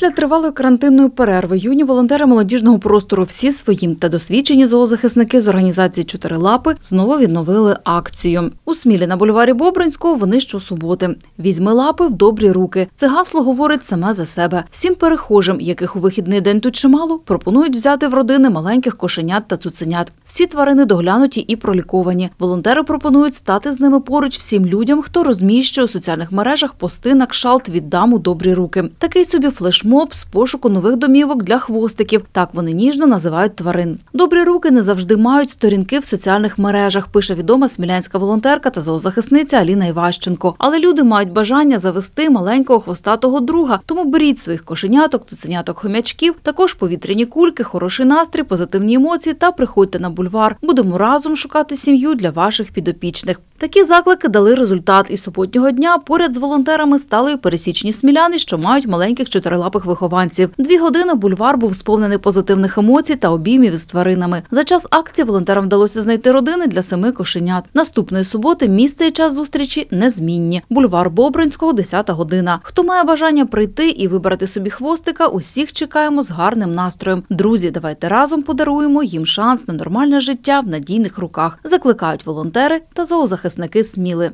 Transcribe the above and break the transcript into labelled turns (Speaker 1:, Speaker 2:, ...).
Speaker 1: Після тривалої карантинної перерви юні волонтери молодіжного простору всі своїм та досвідчені зоозахисники з організації Чотирилапи знову відновили акцію. У Смілі на бульварі Бобринського вони щосуботи. Візьми лапи в добрі руки. Це гасло говорить саме за себе. Всім перехожим, яких у вихідний день тут чимало, пропонують взяти в родини маленьких кошенят та цуценят. Всі тварини доглянуті і проліковані. Волонтери пропонують стати з ними поруч всім людям, хто розміщує у соціальних мережах пости на кшалт віддам у добрі руки. Такий собі флешмоб флешмоб з пошуку нових домівок для хвостиків. Так вони ніжно називають тварин. Добрі руки не завжди мають сторінки в соціальних мережах. Пише відома смілянська волонтерка та зоозахисниця Аліна Іващенко. Але люди мають бажання завести маленького хвостатого друга, тому беріть своїх кошеняток, цуценяток, хомячків, також повітряні кульки, хороший настрій, позитивні емоції та приходьте на бульвар. Будемо разом шукати сім'ю для ваших підопічних. Такі заклики дали результат. І суботнього дня поряд з волонтерами стали пересічні сміляни, що мають маленьких чотирилапих нових вихованців. Дві години бульвар був сповнений позитивних емоцій та обіймів з тваринами. За час акції волонтерам вдалося знайти родини для семи кошенят. Наступної суботи місце і час зустрічі незмінні. Бульвар Бобринського, 10 година. Хто має бажання прийти і вибрати собі хвостика, усіх чекаємо з гарним настроєм. Друзі, давайте разом подаруємо їм шанс на нормальне життя в надійних руках. Закликають волонтери та зоозахисники Сміли.